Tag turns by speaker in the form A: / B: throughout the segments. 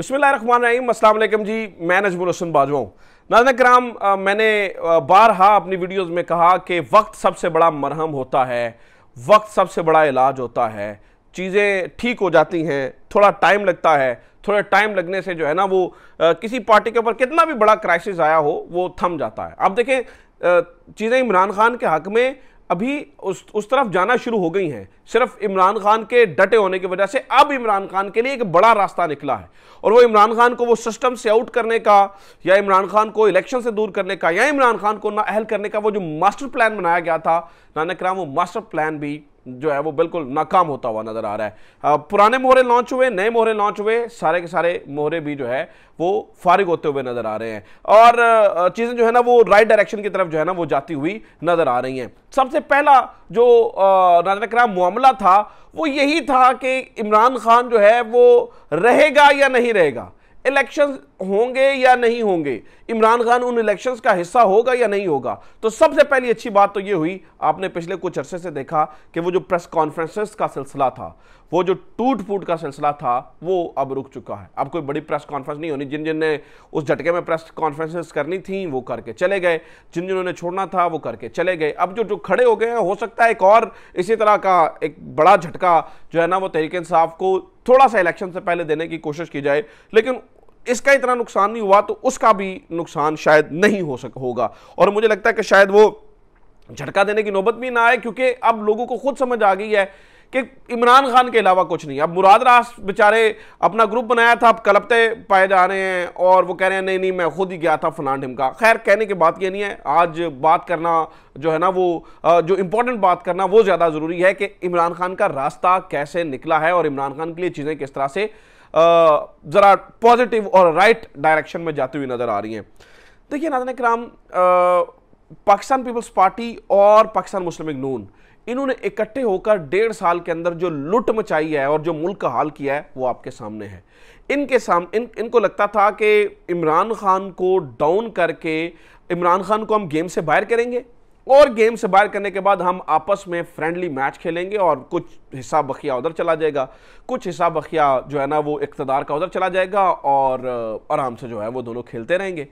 A: बिसमीम अल्लाम जी मैं नजमुल हसन बाजवा हूँ नाजन कराम मैंने बारहा अपनी वीडियोज़ में कहा कि वक्त सबसे बड़ा मरहम होता है वक्त सबसे बड़ा इलाज होता है चीज़ें ठीक हो जाती हैं थोड़ा टाइम लगता है थोड़ा टाइम लगने से जो है ना वो किसी पार्टी के ऊपर कितना भी बड़ा क्राइसिस आया हो वो थम जाता है अब देखें चीज़ें इमरान खान के हक में अभी उस उस तरफ जाना शुरू हो गई हैं सिर्फ इमरान खान के डटे होने की वजह से अब इमरान खान के लिए एक बड़ा रास्ता निकला है और वो इमरान खान को वो सिस्टम से आउट करने का या इमरान खान को इलेक्शन से दूर करने का या इमरान खान को ना अहल करने का वो जो मास्टर प्लान बनाया गया था नाना राम वो मास्टर प्लान भी जो है वो बिल्कुल नाकाम होता हुआ नजर आ रहा है पुराने मोहरे लॉन्च हुए नए मोहरे लॉन्च हुए सारे के सारे मोहरे भी जो है वो फारिग होते हुए नजर आ रहे हैं और चीज़ें जो है ना वो राइट डायरेक्शन की तरफ जो है ना वो जाती हुई नजर आ रही हैं सबसे पहला जो नजर मामला था वो यही था कि इमरान खान जो है वो रहेगा या नहीं रहेगा इलेक्शन होंगे या नहीं होंगे इमरान खान उन इलेक्शंस का हिस्सा होगा या नहीं होगा तो सबसे पहली अच्छी बात तो ये हुई आपने पिछले कुछ अरसे से देखा कि वो जो प्रेस कॉन्फ्रेंसेस का सिलसिला था वो जो टूट फूट का सिलसिला था वो अब रुक चुका है अब कोई बड़ी प्रेस कॉन्फ्रेंस नहीं होनी जिन जिन ने उस झटके में प्रेस कॉन्फ्रेंसेस करनी थी वो करके चले गए जिन जिन्होंने छोड़ना था वो करके चले गए अब जो जो खड़े हो गए हैं हो सकता है एक और इसी तरह का एक बड़ा झटका जो है ना वो तहरीक इंसाफ को थोड़ा सा इलेक्शन से पहले देने की कोशिश की जाए लेकिन इसका इतना नुकसान नहीं हुआ तो उसका भी नुकसान शायद नहीं हो सक होगा और मुझे लगता है कि शायद वो झटका देने की नौबत भी ना आए क्योंकि अब लोगों को खुद समझ आ गई है कि इमरान खान के अलावा कुछ नहीं अब मुराद रास बेचारे अपना ग्रुप बनाया था अब कलपते पाए जा रहे हैं और वो कह रहे हैं नहीं नहीं मैं खुद ही गया था फलान का खैर कहने की बात ये नहीं है आज बात करना जो है ना वो जो इंपॉर्टेंट बात करना वो ज़्यादा ज़रूरी है कि इमरान खान का रास्ता कैसे निकला है और इमरान खान के लिए चीज़ें किस तरह से ज़रा पॉजिटिव और राइट डायरेक्शन में जाती हुई नज़र आ रही हैं देखिए नाजन कराम पाकिस्तान पीपल्स पार्टी और पाकिस्तान मुस्लिम नून इन्होंने इकट्ठे होकर डेढ़ साल के अंदर जो लुट मचाई है और जो मुल्क का हाल किया है वो आपके सामने है इनके साम इन इनको लगता था कि इमरान खान को डाउन करके इमरान खान को हम गेम से बाहर करेंगे और गेम से बाहर करने के बाद हम आपस में फ्रेंडली मैच खेलेंगे और कुछ हिसाब बखिया उधर चला जाएगा कुछ हिसाब बखिया जो है ना वो इकतदार का उधर चला जाएगा और आराम से जो है वो दोनों खेलते रहेंगे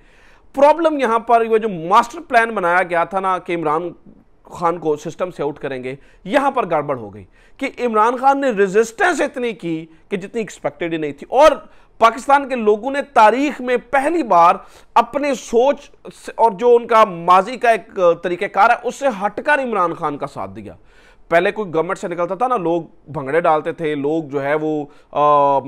A: प्रॉब्लम यहाँ पर वो जो मास्टर प्लान बनाया गया था ना कि इमरान खान को सिस्टम से आउट करेंगे यहां पर गड़बड़ हो गई कि इमरान खान ने रेजिस्टेंस इतनी की कि जितनी एक्सपेक्टेड ही नहीं थी और पाकिस्तान के लोगों ने तारीख में पहली बार अपने सोच और जो उनका माजी का एक तरीकेकार है उससे हटकर इमरान खान का साथ दिया पहले कोई गवर्नमेंट से निकलता था ना लोग भंगड़े डालते थे लोग जो है वो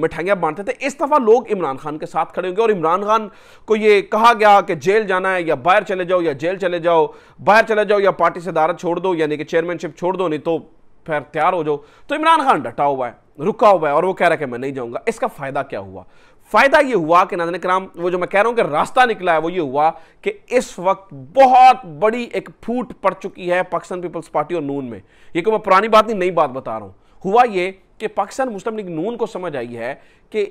A: मिठाइयाँ बांटते थे इस दफ़ा लोग इमरान खान के साथ खड़े होंगे और इमरान खान को ये कहा गया कि जेल जाना है या बाहर चले जाओ या जेल चले जाओ बाहर चले जाओ या पार्टी से दारा छोड़ दो यानी कि चेयरमैनशिप छोड़ दो नहीं तो फिर तैयार हो जाओ तो इमरान खान डटा हुआ है रुका हुआ है और वो कह रहा है कि मैं नहीं जाऊँगा इसका फ़ायदा क्या हुआ फायदा ये हुआ कि नाजन कराम वो जो मैं कह रहा हूँ कि रास्ता निकला है वो ये हुआ कि इस वक्त बहुत बड़ी एक फूट पड़ चुकी है पाकिस्तान पीपल्स पार्टी और नून में ये कोई मैं पुरानी बात नहीं नई बात बता रहा हूँ हुआ ये कि पाकिस्तान मुस्लिम लीग नून को समझ आई है कि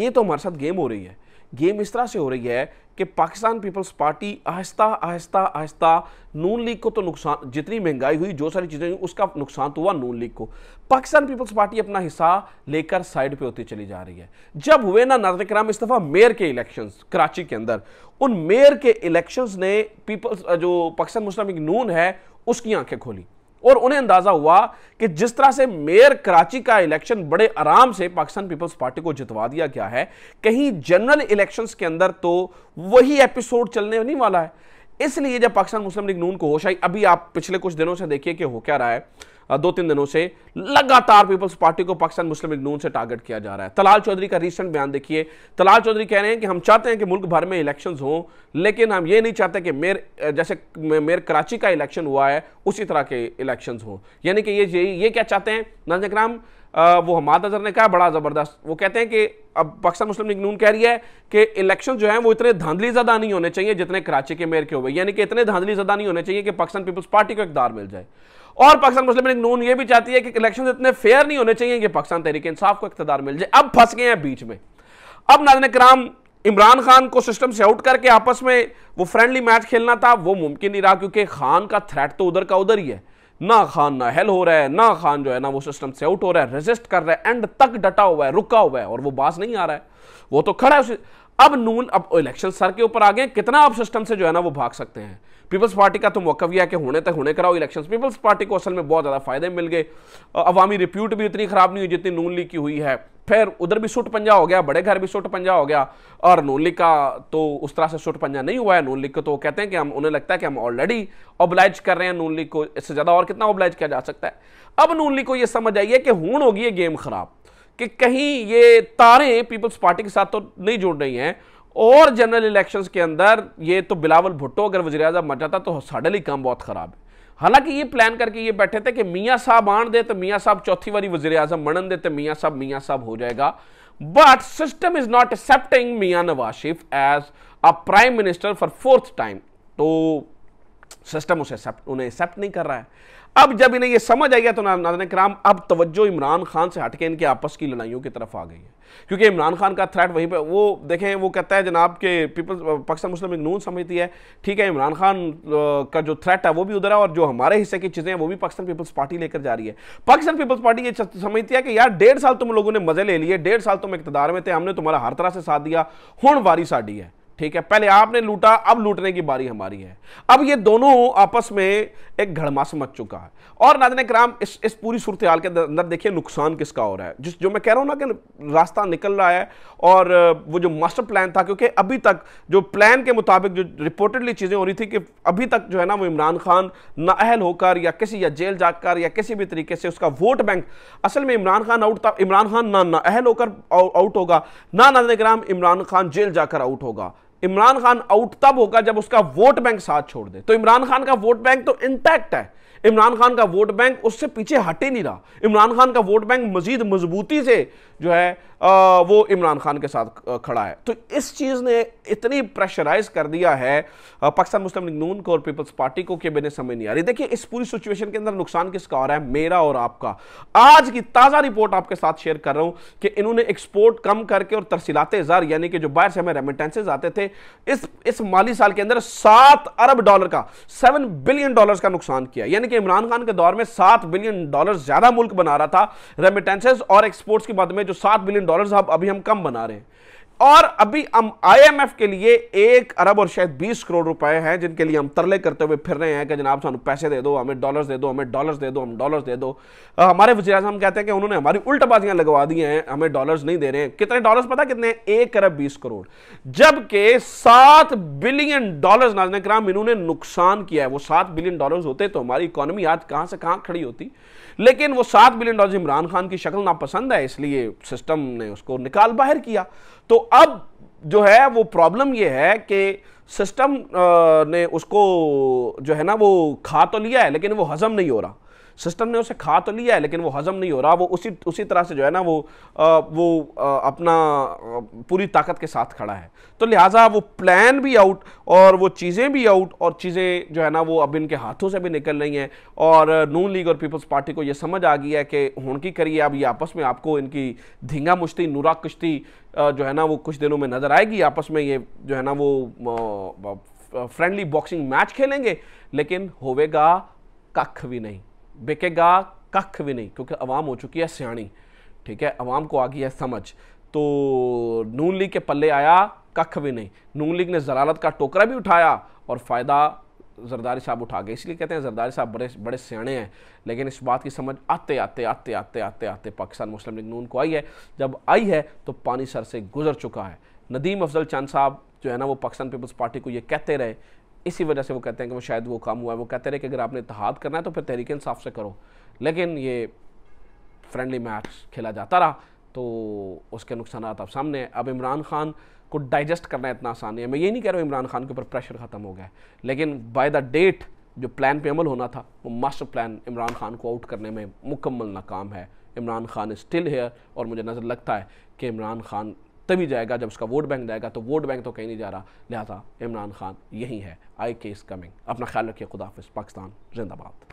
A: ये तो हमारे साथ गेम हो रही है गेम इस तरह से हो रही है कि पाकिस्तान पीपल्स पार्टी आहिस्ता आहिस्ता आहिस्ता नून लीग को तो नुकसान जितनी महंगाई हुई जो सारी चीज़ें हुई उसका नुकसान तो हुआ नून लीग को पाकिस्तान पीपल्स पार्टी अपना हिस्सा लेकर साइड पे होती चली जा रही है जब हुए ना नर्द कराम इस दफ़ा मेयर के इलेक्शंस कराची के अंदर उन मेयर के इलेक्शंस ने पीपल्स जो पाकिस्तान मुस्लिम लीग नून है उसकी आंखें खोली और उन्हें अंदाजा हुआ कि जिस तरह से मेयर कराची का इलेक्शन बड़े आराम से पाकिस्तान पीपल्स पार्टी को जितवा दिया गया है कहीं जनरल इलेक्शंस के अंदर तो वही एपिसोड चलने नहीं वाला है इसलिए जब पाकिस्तान मुस्लिम लीग नून को होश आई अभी आप पिछले कुछ दिनों से देखिए कि हो क्या रहा है दो तीन दिनों से लगातार पीपल्स पार्टी को पाकिस्तान मुस्लिम लीग नून से टारगेट किया जा रहा है तलाल चौधरी का रिसेंट बयान देखिए तलाल चौधरी कह रहे हैं कि हम चाहते हैं कि मुल्क भर में इलेक्शन हों लेकिन हम ये नहीं चाहते कि मेयर जैसे मेयर कराची का इलेक्शन हुआ है उसी तरह के इलेक्शन हों यानी कि ये ये क्या चाहते हैं नाजक वो हमाद अजहर ने कहा बड़ा ज़बरदस्त वो कहते हैं कि अब पाकिस्तान मुस्लिम लीग नून कह रही है कि इलेक्शन जो है वो इतने धांधली ज़्यादा नहीं होने चाहिए जितने कराची के मेयर के हुए यानी कि इतने धांधली ज़्यादा नहीं होने चाहिए कि पाकिस्तान पीपल्स पार्टी को इकदार मिल जाए और पाकिस्तान मुस्लिम लीग नून ये भी चाहती है कि इलेक्शन इतने फेयर नहीं होने चाहिए कि पाकिस्तान तरीके इंसाफ को इकतदार मिल जाए अब फंस गए हैं बीच में अब नाजन कराम इमरान खान को सिस्टम से आउट करके आपस में वो फ्रेंडली मैच खेलना था वो मुमकिन नहीं रहा क्योंकि खान का थ्रेट तो उधर का उधर ही है ना खान ना हेल हो रहा है ना खान जो है ना वो सिस्टम से आउट हो रहा है रेजिस्ट कर रहा है एंड तक डटा हुआ है रुका हुआ है और वो बास नहीं आ रहा है वो तो खड़ा है अब नून अब इलेक्शन सर के ऊपर आ गए कितना आप सिस्टम से जो है ना वो भाग सकते हैं पीपल्स पार्टी का तो भी है कि होने तक होने कराओ इलेक्शन पीपल्स पार्टी को असल में बहुत ज़्यादा फ़ायदे मिल गए अवामी रिप्यूट भी उतनी ख़राब नहीं हुई जितनी नून लीग की हुई है फिर उधर भी सुट पंजा हो गया बड़े घर भी सुट पंजा हो गया और नून लीग का तो उस तरह से सुट पंजा नहीं हुआ है नून लीग को तो कहते हैं कि हम उन्हें लगता है कि हम ऑलरेडी ओबलाइज कर रहे हैं नून लीग को इससे ज़्यादा और कितना ओबलाइज किया जा सकता है अब नून लीग को ये समझ आई है कि हूण होगी ये गेम खराब कि कहीं ये तारें पीपल्स पार्टी के साथ तो नहीं जुड़ रही हैं और जनरल इलेक्शन के अंदर ये तो बिलावल भुट्टो अगर वजी अजम मर जाता तो लिए काम बहुत ख़राब है हालांकि ये प्लान करके ये बैठे थे कि मियाँ साहब आन दे तो मियाँ साहब चौथी बारी वजी अजम मन दे तो मियाँ साहब मियाँ साहब हो जाएगा but system is not accepting Mian Nawaz Sharif as a prime minister for fourth time तो सिस्टम उसे उन्हें एक्सेप्ट नहीं कर रहा है अब जब इन्हें यह समझ आ गया तो नाजन कराम अब तवज्जो इमरान खान से हटके इनके आपस की लड़ाइयों की तरफ आ गई है क्योंकि इमरान खान का थ्रेट वहीं पे वो देखें वो कहता है जनाब के people's Pakistan Muslim League Noon समझती है ठीक है इमरान खान का जो थ्रेट है वो भी उधर है और जो हमारे हिस्से की चीज़ें हैं वो भी पाकिस्तान पीपल्स पार्टी लेकर जा रही है पाकिस्तान पीपल्स पार्टी ये समझती है कि यार डेढ़ साल तुम लोगों ने मज़े ले लिए डेढ़ साल तुम इकतदार में थे हमने तुम्हारा हर तरह से साथ दिया हूँ वारी साड़ी है ठीक है पहले आपने लूटा अब लूटने की बारी हमारी है अब ये दोनों आपस में एक घड़मास मच चुका है और नाजन कराम इस इस पूरी सूरत हाल के अंदर देखिए नुकसान किसका हो रहा है जिस जो मैं कह रहा हूँ ना कि रास्ता निकल रहा है और वो जो मास्टर प्लान था क्योंकि अभी तक जो प्लान के मुताबिक जो रिपोर्टेडली चीज़ें हो रही थी कि अभी तक जो है ना वो इमरान खान नाअहल होकर या किसी या जेल जाकर या किसी भी तरीके से उसका वोट बैंक असल में इमरान खान आउट था इमरान खान ना नाअहल होकर आउट होगा ना नाजन कराम इमरान खान जेल जाकर आउट होगा इमरान खान आउट तब होगा जब उसका वोट बैंक साथ छोड़ दे तो इमरान खान का वोट बैंक तो इंटैक्ट है इमरान खान का वोट बैंक उससे पीछे हट ही नहीं रहा इमरान खान का वोट बैंक मजीद मजबूती से जो है आ, वो इमरान खान के साथ खड़ा है तो इस चीज़ ने इतनी प्रेशराइज कर दिया है पाकिस्तान मुस्लिम लीग नून को और पीपल्स पार्टी को कि मैंने समझ नहीं आ रही देखिए इस पूरी सिचुएशन के अंदर नुकसान किसका हो रहा है मेरा और आपका आज की ताज़ा रिपोर्ट आपके साथ शेयर कर रहा हूँ कि इन्होंने एक्सपोर्ट कम करके और तरसीलाते ज़र यानी कि जो बाहर से हमें रेमिटेंसेज आते थे इस इस माली साल के अंदर सात अरब डॉलर का सेवन बिलियन डॉलर का नुकसान किया यानी कि कि इमरान खान के दौर में सात बिलियन डॉलर ज्यादा मुल्क बना रहा था रेमिटेंसेज और एक्सपोर्ट्स के बाद में जो सात बिलियन डॉलर अभी हम कम बना रहे हैं और अभी हम आईएमएफ के लिए एक अरब और शायद बीस करोड़ रुपए हैं जिनके लिए हम तरले करते हुए फिर रहे हैं कि जनाब सानू पैसे दे दो हमें डॉलर्स दे दो हमें डॉलर्स दे दो हम डॉलर्स दे दो हमारे वजी अजम कहते हैं कि उन्होंने हमारी उल्टबाजियां लगवा दी हैं हमें डॉलर्स नहीं दे रहे हैं कितने डॉलर्स पता कितने एक अरब बीस करोड़ जबकि सात बिलियन डॉलर नाजन कराम इन्होंने नुकसान किया है वो सात बिलियन डॉलर होते तो हमारी इकोनॉमी आज कहां से कहां खड़ी होती लेकिन वो सात बिलियन डॉलर इमरान खान की शक्ल नापसंद है इसलिए सिस्टम ने उसको निकाल बाहर किया तो अब जो है वो प्रॉब्लम ये है कि सिस्टम ने उसको जो है ना वो खा तो लिया है लेकिन वो हजम नहीं हो रहा सिस्टम ने उसे खा तो लिया है लेकिन वो हजम नहीं हो रहा वो उसी उसी तरह से जो है ना वो आ, वो आ, अपना पूरी ताकत के साथ खड़ा है तो लिहाजा वो प्लान भी आउट और वो चीज़ें भी आउट और चीज़ें जो है ना वो अब इनके हाथों से भी निकल रही हैं और नून लीग और पीपल्स पार्टी को ये समझ आ गई है कि हुण की करिए अब ये आपस में आपको इनकी धींगा मुश्ती नूरा कुश्ती जो है ना वो कुछ दिनों में नज़र आएगी आपस में ये जो है ना वो फ्रेंडली बॉक्सिंग मैच खेलेंगे लेकिन होवेगा कख भी नहीं बिकेगा कख भी नहीं क्योंकि आवाम हो चुकी है सियाणी ठीक है आवाम को आ गई है समझ तो नून लीग के पल्ले आया कख भी नहीं नून लीग ने जलालत का टोकरा भी उठाया और फ़ायदा जरदारी साहब उठा गए इसलिए कहते हैं जरदारी साहब बड़े बड़े सियाणे हैं लेकिन इस बात की समझ आते आते आते आते आते आते पाकिस्तान मुस्लिम लीग नून को आई है जब आई है तो पानी सर से गुजर चुका है नदीम अफजल चंद साहब जो है ना वो पाकिस्तान पीपल्स पार्टी को ये कहते रहे इसी वजह से वो कहते हैं कि वो शायद वो काम हुआ है वो कहते रहे कि अगर आपने इतिहाद करना है तो फिर तहरीक इंसाफ से करो लेकिन ये फ्रेंडली मैच खेला जाता रहा तो उसके नुकसान आप सामने अब इमरान खान को डाइजेस्ट करना इतना आसान नहीं है मैं ये नहीं कह रहा हूँ इमरान खान के ऊपर प्रेशर ख़त्म हो गया है लेकिन बाय द डेट जो प्लान पे अमल होना था वो मास्टर प्लान इमरान खान को आउट करने में मुकम्मल नाकाम है इमरान खान स्टिल हेयर और मुझे नज़र लगता है कि इमरान खान तभी जाएगा जब उसका वोट बैंक जाएगा तो वोट बैंक तो कहीं नहीं जा रहा लिहाजा इमरान खान यहीं है आई के इस कमिंग अपना ख्याल रखिए खुदाफिस पाकिस्तान जिंदाबाद